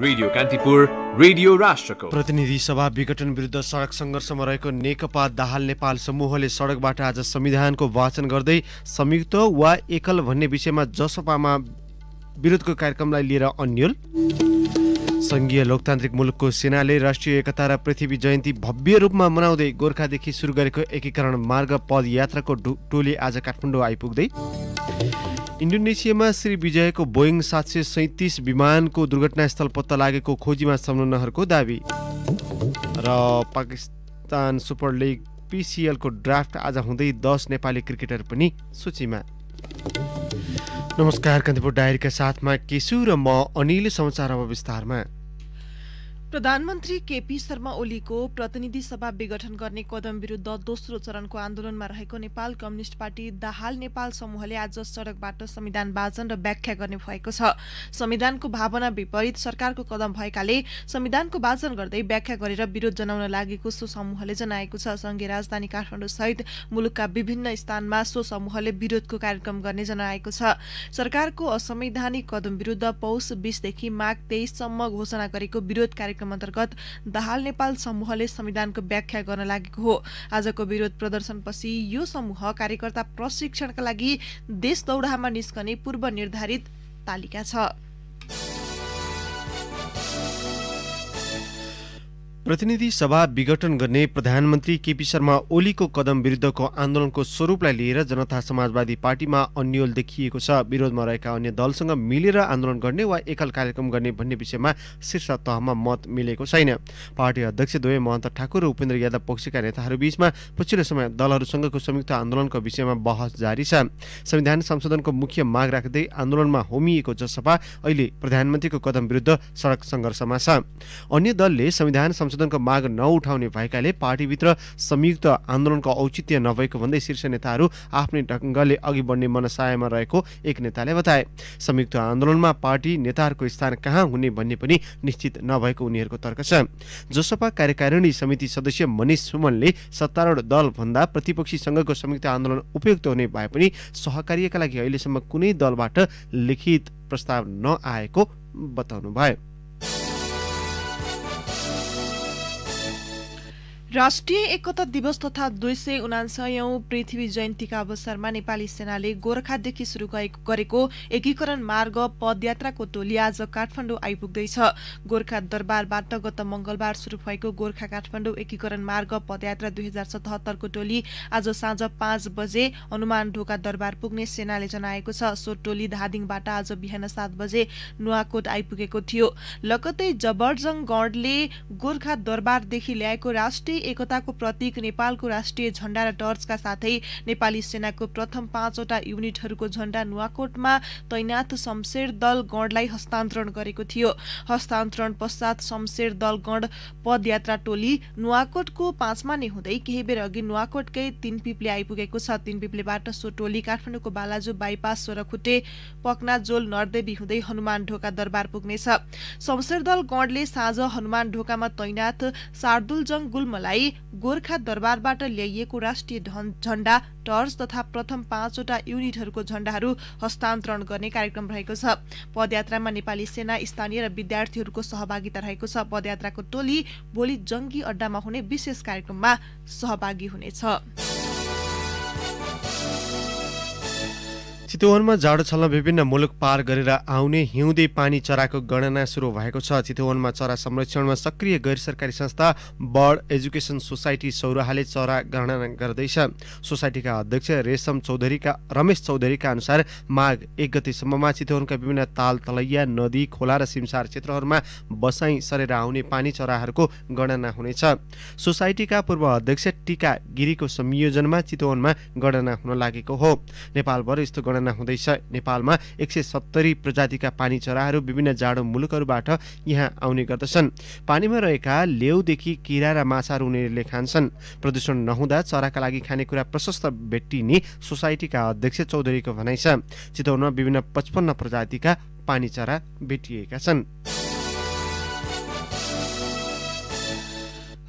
radio Kantipur radio राष्ट्रको प्रतिनिधि सभा विघटन विरुद्ध सडक सङ्घर्षमा रहेको नेकपा दाहाल नेपाल समूहले सडकबाट आज संविधानको वाचन गर्दै संयुक्त वा एकल भन्ने विषयमा जसपामा विरोधको कार्यक्रमलाई लिएर अन्यल संघीय लोकतान्त्रिक मुलुकको सेनाले राष्ट्रिय एकता र पृथ्वी जयन्ती भव्य रूपमा मनाउँदै गोर्खादेखि सुरु गरेको एकीकरण मार्ग पदयात्राको टोली आज काठमाडौँ आइपुग्दै इन्डोनेसियामा श्री विजयको बोइङ सात सय सैतिस विमानको दुर्घटनास्थल पत्ता लागेको खोजीमा संलग्नहरूको दावी र पाकिस्तान सुपर लिग पिसिएलको ड्राफ्ट आज हुँदै दस नेपाली क्रिकेटर पनि सूचीमा नमस्कार कान्तिपुर डायरीका साथमा केसु र म अनिल समाचार अब विस्तारमा प्रधानमन्त्री केपी शर्मा ओलीको प्रतिनिधि सभा विघटन गर्ने कदम विरुद्ध दोस्रो चरणको आन्दोलनमा रहेको नेपाल कम्युनिष्ट पार्टी दाहाल नेपाल समूहले आज सड़कबाट संविधान वाचन र व्याख्या गर्ने भएको छ संविधानको भावना विपरीत सरकारको कदम भएकाले संविधानको वाचन गर्दै व्याख्या गरेर विरोध जनाउन लागेको सो समूहले जनाएको छ संघीय राजधानी काठमाडौँ सहित मुलुकका विभिन्न स्थानमा सो समूहले विरोधको कार्यक्रम गर्ने जनाएको छ सरकारको असंवैधानिक कदम विरुद्ध पौष बीसदेखि माघ तेइससम्म घोषणा गरेको विरोध कार्यक्रम कार्यक्रम अन्तर्गत दाहाल नेपाल समूहले संविधानको व्याख्या गर्न लागेको हो आजको विरोध प्रदर्शनपछि यो समूह कार्यकर्ता प्रशिक्षणका लागि देश दौडामा निस्कने पूर्व निर्धारित तालिका छ प्रतिनिधि सभा विघटन गर्ने प्रधानमन्त्री केपी शर्मा ओलीको कदम विरुद्धको आन्दोलनको स्वरूपलाई लिएर जनता समाजवादी पार्टीमा अन्यल देखिएको छ विरोधमा रहेका अन्य दलसँग मिलेर आन्दोलन गर्ने वा एकल कार्यक्रम गर्ने भन्ने विषयमा शीर्ष तहमा मत मिलेको छैन पार्टी अध्यक्ष द्वय महन्त ठाकुर र उपेन्द्र यादव पक्षका नेताहरू बीचमा पछिल्लो समय दलहरूसँगको संयुक्त आन्दोलनको विषयमा बहस जारी छ संविधान संशोधनको मुख्य माग राख्दै आन्दोलनमा होमिएको जसपा अहिले प्रधानमन्त्रीको कदम विरुद्ध सडक सङ्घर्षमा छ अन्य दलले संविधान संशोधनको माग नउठाउने भएकाले पार्टीभित्र संयुक्त आन्दोलनको औचित्य नभएको भन्दै शीर्ष नेताहरू आफ्नै ढङ्गले अघि बढ्ने मनसायमा रहेको एक नेताले बताए संयुक्त आन्दोलनमा पार्टी नेताहरूको स्थान कहाँ हुने भन्ने पनि निश्चित नभएको उनीहरूको तर्क छ जसपा कार्यकारिणी समिति सदस्य मनिष सुमनले सत्तारूढ दलभन्दा प्रतिपक्षीसँगको संयुक्त आन्दोलन उपयुक्त हुने भए पनि सहकार्यका लागि अहिलेसम्म कुनै दलबाट लिखित प्रस्ताव नआएको बताउनुभयो राष्ट्रिय एकता दिवस तथा दुई सय उनासयौं पृथ्वी जयन्तीका अवसरमा नेपाली सेनाले गोर्खादेखि शुरू गरेको एकीकरण मार्ग पदयात्राको टोली आज काठमाडौँ आइपुग्दैछ गोर्खा दरबारबाट गत मंगलबार शुरू भएको गोर्खा काठमाडौँ एकीकरण मार्ग पदयात्रा दुई हजार सतहत्तरको टोली आज साँझ पाँच बजे हनुमान ढोका दरबार पुग्ने सेनाले जनाएको छ सो टोली धादिङबाट आज बिहान सात बजे नुवाकोट आइपुगेको थियो लगतै जबरजङ गणले गोर्खा दरबारदेखि ल्याएको राष्ट्रिय एकताको प्रतीक नेपालको राष्ट्रिय झण्डा र टर्चका साथै नेपाली सेनाको प्रथम पाँचवटा युनिटहरूको झण्डा नुवाकोटमा तैनाथ शमशेर दल गणलाई हस्तान्तरण गरेको थियो हस्तान्तरण पश्चात शमशेर दल गण पदयात्रा टोली नुवाकोटको पाँचमा नै हुँदै केही बेर अघि नुवाकोटकै तीन पिप्ले आइपुगेको छ तीन पिप्लेबाट सो टोली काठमाडौँको बालाजु बाइपास पकना पक्नाजोल नर्देवी हुँदै हनुमान ढोका दरबार पुग्नेछ शमशेर दल गणले साँझ हनुमान ढोकामा तैनाथ शार्दुलजङ गुल्मलाई झण्डालाई गोर्खा दरबारबाट ल्याइएको राष्ट्रिय झण्डा टर्च तथा प्रथम पाँचवटा युनिटहरूको झण्डाहरू हस्तान्तरण गर्ने कार्यक्रम रहेको छ पदयात्रामा नेपाली सेना स्थानीय र विद्यार्थीहरूको सहभागिता रहेको छ पदयात्राको टोली भोलि जङ्गी अड्डामा हुने विशेष कार्यक्रममा सहभागी हुनेछ चितवनमा जाडो छल्न विभिन्न मुलुक पार गरेर आउने हिउँदे पानी चराको गणना सुरु भएको छ चितवनमा चरा संरक्षणमा सक्रिय गैर सरकारी संस्था बर्ड एजुकेसन सोसाइटी सौराहाले चरा गणना गर्दैछ सोसाइटीका अध्यक्ष रेशम चौधरीका रमेश चौधरीका अनुसार माघ एक गतिसम्ममा चितवनका विभिन्न ताल तलैया नदी खोला र सिमसार क्षेत्रहरूमा बसाइ सरेर आउने पानी चराहरूको गणना हुनेछ सोसाइटीका पूर्व अध्यक्ष टिका गिरीको संयोजनमा चितवनमा गणना हुन लागेको हो नेपालभर यस्तो गणना गणना हुँदैछ नेपालमा एक सय सत्तरी प्रजातिका पानी चराहरू विभिन्न जाडो मुलुकहरूबाट यहाँ आउने गर्दछन् पानीमा रहेका लेउदेखि किरा र माछाहरू उनीहरूले खान्छन् प्रदूषण नहुँदा चराका लागि खानेकुरा प्रशस्त भेटिने सोसाइटीका अध्यक्ष चौधरीको भनाइ छ चितौनमा विभिन्न पचपन्न प्रजातिका पानी चरा भेटिएका छन्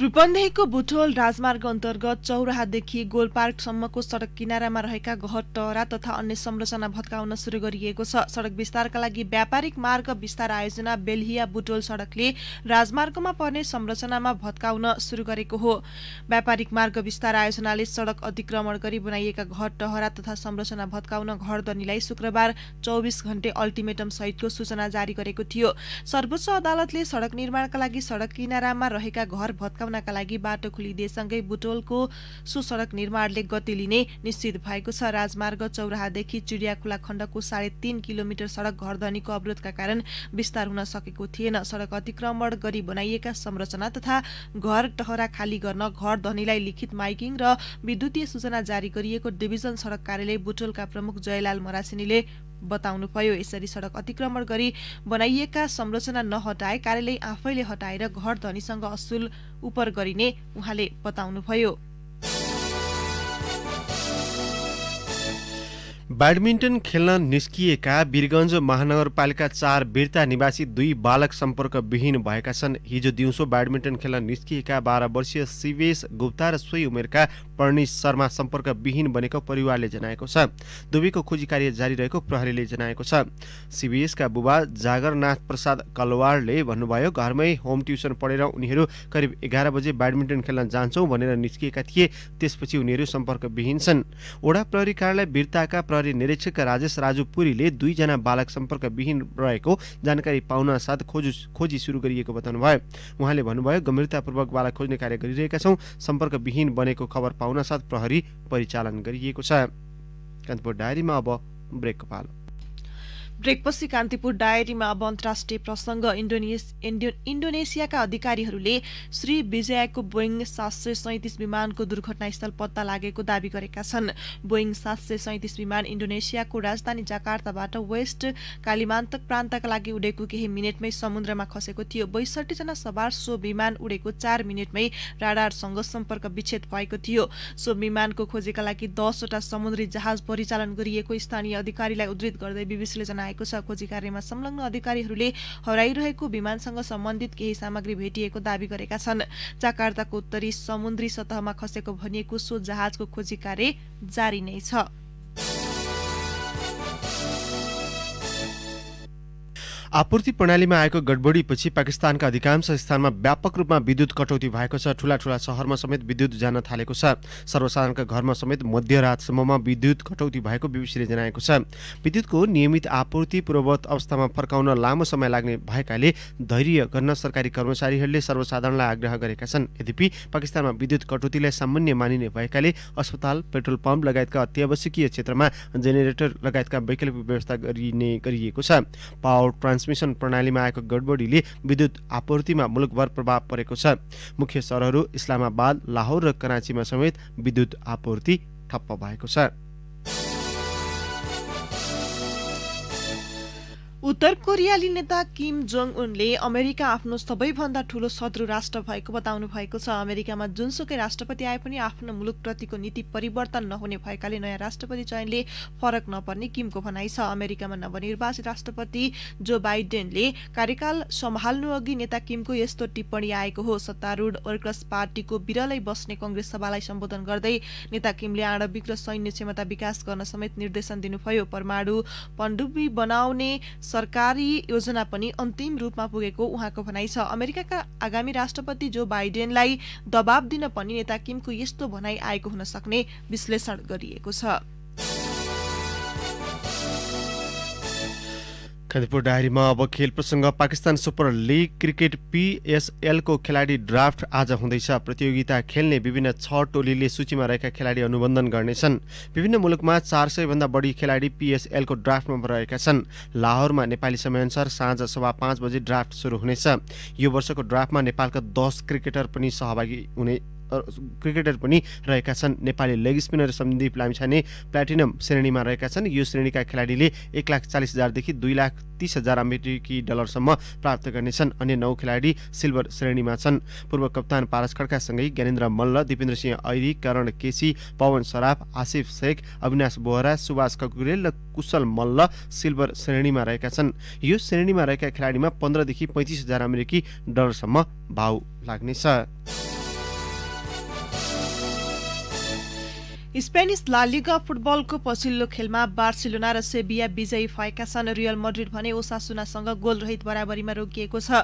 रूपन्देहीको बुटोल राजमार्ग अन्तर्गत चौराहादेखि गोलपार्कसम्मको सडक किनारामा रहेका घर टहरा तथा अन्य संरचना भत्काउन सुरु गरिएको छ सडक विस्तारका लागि व्यापारिक मार्ग विस्तार आयोजना बेलहिया बुटोल सडकले राजमार्गमा पर्ने संरचनामा भत्काउन सुरु गरेको हो व्यापारिक मार्ग विस्तार आयोजनाले सडक अतिक्रमण गरी बनाइएका घर टहरा तथा संरचना भत्काउन घरधनीलाई शुक्रबार चौबिस घण्टे अल्टिमेटम सहितको सूचना जारी गरेको थियो सर्वोच्च अदालतले सडक निर्माणका लागि सडक किनारामा रहेका घर भत्काउन बचाउनका लागि बाटो खुलिदिएसँगै बुटोलको सुसडक निर्माणले गति लिने निश्चित भएको छ राजमार्ग चौराहादेखि चिडियाखुला खण्डको साढे तीन किलोमिटर सडक घरधनीको अवरोधका कारण विस्तार हुन सकेको थिएन सडक अतिक्रमण गरी बनाइएका संरचना तथा घर टहरा खाली गर्न घर धनीलाई लिखित माइकिङ र विद्युतीय सूचना जारी गरिएको डिभिजन सडक कार्यालय बुटोलका प्रमुख जयलाल मरासिनीले बताउनुभयो यसरी सडक अतिक्रमण गरी बनाइएका संरचना नहटाए कार्यालय आफैले हटाएर घर धनीसँग असुल उपर गरिने उहाँले बताउनुभयो ब्याडमिन्टन खेल्न निस्किएका वीरगञ्ज महानगरपालिका चार बिर्ता निवासी दुई बालक सम्पर्कविहीन भएका छन् हिजो दिउँसो ब्याडमिन्टन खेल्न निस्किएका बाह्र वर्षीय शिवेश गुप्ता र सोही उमेरका प्रणेश शर्मा सम्पर्कविहीन बनेको परिवारले जनाएको छ दुवैको खोजी कार्य जारी रहेको प्रहरीले जनाएको छ शिवेशका बुबा जागरनाथ प्रसाद कलवारले भन्नुभयो घरमै होम ट्युसन पढेर उनीहरू करिब एघार बजे ब्याडमिन्टन खेल्न जान्छौँ भनेर निस्किएका थिए त्यसपछि उनीहरू सम्पर्कविहीन छन् ओडा प्रहरी कार्यालय बिर्ताका प्रहरी प्रहरी निरीक्षक राजेश राजु पुरीले दुईजना बालक सम्पर्कविहीन रहेको जानकारी पाउन साथ खोज खोजी सुरु गरिएको बताउनुभयो उहाँले भन्नुभयो गम्भीरतापूर्वक बालक खोज्ने कार्य गरिरहेका छौँ सम्पर्कविहीन बनेको खबर पाउन साथ प्रहरी परिचालन गरिएको छ कान्तिपुर डायरीमा अब ब्रेकको पालो ब्रेकपछि कान्तिपुर डायरीमा अब अन्तर्राष्ट्रिय प्रसङ्ग इन्डोनेस इन्डोनेसियाका अधिकारीहरूले श्री विजयको बोइङ सात सय सैतिस विमानको दुर्घटनास्थल पत्ता लागेको दावी गरेका छन् बोइङ सात सय सैतिस विमान इन्डोनेसियाको राजधानी जाकार्ताबाट वेस्ट कालिमान्तक प्रान्तका लागि उडेको केही मिनटमै समुद्रमा खसेको थियो बैसठीजना सवार सो विमान उडेको चार मिनटमै राडारसँग सम्पर्क विच्छेद भएको थियो सो विमानको खोजेका लागि दसवटा समुद्री जहाज परिचालन गरिएको स्थानीय अधिकारीलाई उद्धित गर्दै बिबिसीले जनाए आएको छ खोजी कार्यमा संलग्न अधिकारीहरूले हराइरहेको विमानसँग सम्बन्धित केही सामग्री भेटिएको दावी गरेका छन् जाकार्ताको उत्तरी समुद्री सतहमा खसेको भनिएको सो जहाजको खोजी कार्य जारी नै छ आपूर्ति प्रणालीमा आएको गडबडीपछि पाकिस्तानका अधिकांश स्थानमा व्यापक रूपमा विद्युत कटौती भएको छ ठुला ठुला सहरमा समेत विद्युत जान थालेको छ सर्वसाधारणका घरमा समेत मध्यरातसम्ममा विद्युत कटौती भएको बिबिसीले जनाएको छ विद्युतको नियमित आपूर्ति पूर्ववत अवस्थामा फर्काउन लामो समय लाग्ने भएकाले धैर्य गर्न सरकारी कर्मचारीहरूले सर्वसाधारणलाई आग्रह गरेका छन् यद्यपि पाकिस्तानमा विद्युत कटौतीलाई सामान्य मानिने भएकाले अस्पताल पेट्रोल पम्प लगायतका अत्यावश्यकीय क्षेत्रमा जेनेरेटर लगायतका वैकल्पिक व्यवस्था गरिने गरिएको छ पावर ट्रान्समिसन प्रणालीमा आएको गडबडीले विद्युत आपूर्तिमा मुलुकभर प्रभाव परेको छ मुख्य सहरहरू इस्लामाबाद लाहौर र कराँचीमा समेत विद्युत आपूर्ति ठप्प भएको छ उत्तर कोरियाली नेता किम जोङ उनले अमेरिका आफ्नो सबैभन्दा ठूलो शत्रु राष्ट्र भएको बताउनु भएको छ अमेरिकामा जुनसुकै राष्ट्रपति आए पनि आफ्नो मुलुकप्रतिको नीति परिवर्तन नहुने भएकाले नयाँ राष्ट्रपति चयनले फरक नपर्ने किमको भनाइ छ अमेरिकामा नवनिर्वाचित राष्ट्रपति जो बाइडेनले कार्यकाल सम्हाल्नु अघि नेता किमको यस्तो टिप्पणी आएको हो सत्तारूढ वर्कर्स पार्टीको बिरलै बस्ने कङ्ग्रेस सभालाई सम्बोधन गर्दै नेता किमले आणविक र सैन्य क्षमता विकास गर्न समेत निर्देशन दिनुभयो परमाणु पनडुब्बी बनाउने सरकारी योजना पनि अन्तिम रूपमा पुगेको उहाँको भनाइ छ अमेरिकाका आगामी राष्ट्रपति जो बाइडेनलाई दबाब दिन पनि नेता किमको यस्तो भनाइ आएको हुन सक्ने विश्लेषण गरिएको छ कान्तिपुर डायरीमा अब खेल प्रसङ्ग पाकिस्तान सुपर लिग क्रिकेट पिएसएलको खेलाडी ड्राफ्ट आज हुँदैछ प्रतियोगिता खेल्ने विभिन्न छ टोलीले सूचीमा रहेका खेलाडी अनुबन्धन गर्नेछन् विभिन्न मुलुकमा चार सयभन्दा बढी खेलाडी पिएसएलको ड्राफ्टमा रहेका छन् लाहोरमा नेपाली समयअनुसार साँझ सभा पाँच बजे ड्राफ्ट सुरु हुनेछ यो वर्षको ड्राफ्टमा नेपालका दस क्रिकेटर पनि सहभागी हुने क्रिकेटर पनि रहेका छन् Nepali leg spinner Sandeep Lamichhane platinum श्रेणीमा रहेका छन् यो श्रेणीका खेलाडीले एक लाख चालिस हजारदेखि दुई लाख तिस हजार अमेरिकी डलरसम्म प्राप्त गर्नेछन् अन्य नौ खेलाडी सिल्भर श्रेणीमा छन् पूर्व कप्तान पारस खड्कासँगै ज्ञानेन्द्र मल्ल दिपेन्द्र सिंह ऐरी करण केसी पवन सराफ आसिफ शेख अविनाश बोहरा सुभाष ककुरेल र कुशल मल्ल सिल्भर श्रेणीमा रहेका छन् यो श्रेणीमा रहेका खेलाडीमा पन्ध्रदेखि पैँतिस हजार अमेरिकी डलरसम्म भाउ लाग्नेछ स्पेनिस लालिगा फुटबलको पछिल्लो खेलमा बार्सिलोना र सेबिया विजयी भएका छन् रियल मड्रिड भने ओसासुनासँग गोलरहित बराबरीमा रोकिएको छ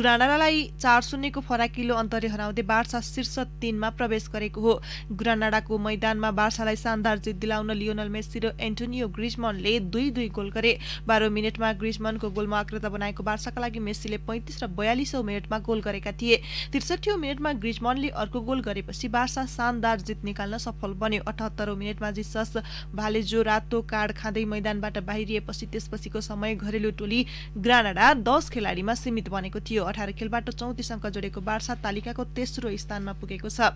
ग्रानाडालाई चार शून्यको फराकिलो अन्तर्य हराउँदै बार्सा शीर्ष तीनमा प्रवेश गरेको हो ग्रानाडाको मैदानमा बार्सालाई शानदार जित दिलाउन लियोनल मेस्सी र एन्टोनियो ग्रिजमनले दुई दुई गोल गरे बाह्र मिनटमा ग्रिजमनको गोलमा अग्रता बनाएको बार्साका लागि मेस्सीले पैँतिस र बयालिसौँ मिनटमा गोल गरेका थिए त्रिसठी मिनटमा ग्रिजमनले अर्को गोल गरेपछि बार्सा शानदार जित निकाल्न सफल बन्यो अठहत्तरौँ मिनटमा जिसस भालेजो रातो कार्ड खाँदै मैदानबाट बाहिरिएपछि त्यसपछिको समय घरेलु टोली ग्रानाडा दस खेलाडीमा सीमित बनेको थियो अठार खेलबाट चौतिस अङ्क जोडेको वार्षा तालिकाको तेस्रो स्थानमा पुगेको छ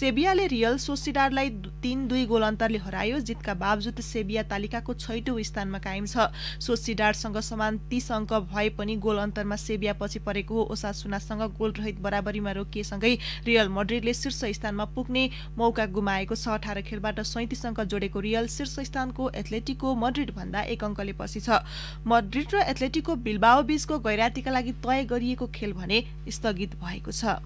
सेबियाले रियल सोसिडारलाई तीन दुई गोल अन्तरले हरायो जितका बावजुद सेबिया तालिकाको छैटौँ स्थानमा कायम छ सोसिडारसँग समान तीस अङ्क भए पनि गोल अन्तरमा सेबिया पछि परेको हो ओसासुनासँग गोलरहित बराबरीमा रोकिएसँगै रियल मड्रिडले शीर्ष स्थानमा पुग्ने मौका गुमाएको छ अठार खेलबाट सैतिस अङ्क जोडेको रियल शीर्ष स्थानको एथलेटिको मड्रिड भन्दा एक अङ्कले पछि छ मड्रिड र एथलेटिको बिल्बाओ बीचको गैरातीका लागि तय गरिएको खेल भने स्थगित भएको छ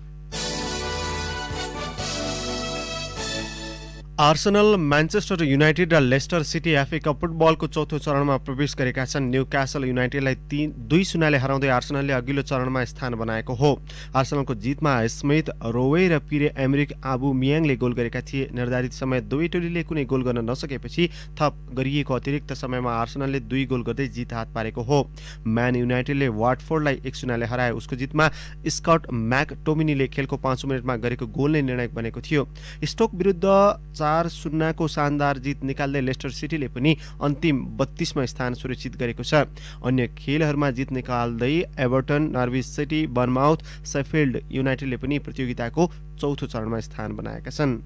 आर्सनल म्यान्चेस्टर युनाइटेड र लेस्टर सिटी एफए कप फुटबलको चौथो चरणमा प्रवेश गरेका छन् न्यू क्यासल युनाइटेडलाई तीन दुई शून्यले हराउँदै आर्सनलले अघिल्लो चरणमा स्थान बनाएको हो आर्सनलको जितमा स्मिथ रोवे र पिरे एमरिक आबु मियाङले गोल गरेका थिए निर्धारित समय दुवै टोलीले कुनै गोल गर्न नसकेपछि थप गरिएको अतिरिक्त समयमा आर्सनलले दुई गोल गर्दै जित हात पारेको हो म्यान युनाइटेडले वाटफोर्डलाई एक शून्यले हराए उसको जितमा स्कट म्याक टोमिनीले खेलको पाँचौँ मिनटमा गरेको गोलले निर्णायक बनेको थियो स्टोक विरुद्ध चार शून्यको शानदार जित निकाल्दै लेस्टर सिटीले पनि अन्तिम बत्तीसमा स्थान सुरक्षित गरेको छ अन्य खेलहरूमा जित निकाल्दै एभर्टन नर्विस सिटी बर्माउथ सेफिल्ड युनाइटेडले पनि प्रतियोगिताको चौथो चरणमा स्थान बनाएका छन्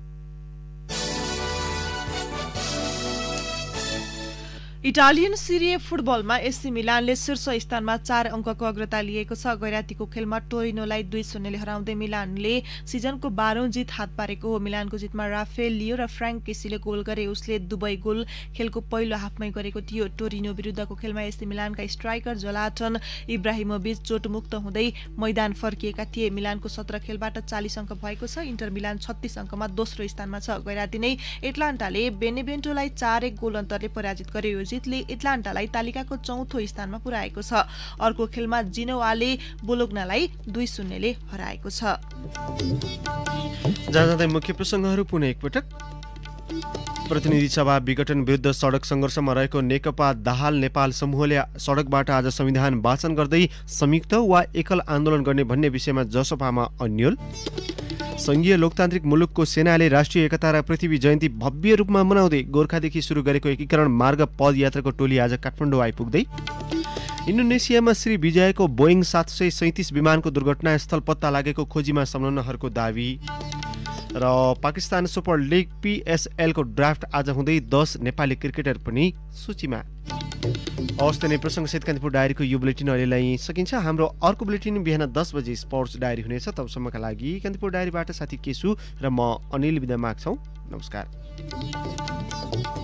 इटालियन सिरिए फुटबलमा एसी मिलानले शीर्ष स्थानमा चार अङ्कको अग्रता लिएको छ गैरातीको खेलमा टोरिनोलाई दुई शून्यले हराउँदै मिलानले सिजनको बाह्रौं जित हात पारेको हो मिलानको जितमा राफेल लियो र फ्राङ्क केसीले गोल गरे उसले दुवै गोल खेलको पहिलो हाफमै गरेको थियो टोरिनो विरुद्धको खेलमा एसी मिलानका स्ट्राइकर जलाटन इब्राहिमोबीच चोटमुक्त हुँदै मैदान फर्किएका थिए मिलानको सत्र खेलबाट चालिस अङ्क भएको छ इन्टर मिलान छत्तिस अङ्कमा दोस्रो स्थानमा छ गैराती नै एटलान्टाले बेनेबेन्टोलाई चार एक गोल अन्तरले पराजित गरे जितले इटलान्टालाई तालिकाको चौथो स्थानमा पुर्याएको छ अर्को खेलमा जिनोवाले बोलोग्नालाई दुई शून्यले हराएको छ मुख्य प्रसङ्गहरू पुनः एकपटक प्रतिनिधि सभा विघटन विरुद्ध सडक सङ्घर्षमा रहेको नेकपा दाहाल नेपाल समूहले सडकबाट आज संविधान वाचन गर्दै संयुक्त वा एकल आन्दोलन गर्ने भन्ने विषयमा जसपामा अन्यल सङ्घीय लोकतान्त्रिक मुलुकको सेनाले राष्ट्रिय एकता र पृथ्वी जयन्ती भव्य रूपमा मनाउँदै गोर्खादेखि सुरु गरेको एकीकरण मार्ग पदयात्राको टोली आज काठमाडौँ आइपुग्दै इन्डोनेसियामा श्री विजयको बोइङ सात सय सैतिस विमानको दुर्घटनास्थल पत्ता लागेको खोजीमा संलग्नहरूको दावी र पाकिस्तान सुपर लिग पिएसएलको ड्राफ्ट आज हुँदै दस नेपाली क्रिकेटर पनि सूचीमा हवस् त नै प्रसङ्गसहित कान्तिपुर डायरीको यो बुलेटिन अहिलेलाई सकिन्छ हाम्रो अर्को बुलेटिन बिहान दस बजे स्पोर्ट्स डायरी हुनेछ तबसम्मका लागि कान्तिपुर डायरीबाट साथी केसु र म अनिल विदा माग्छौँ नमस्कार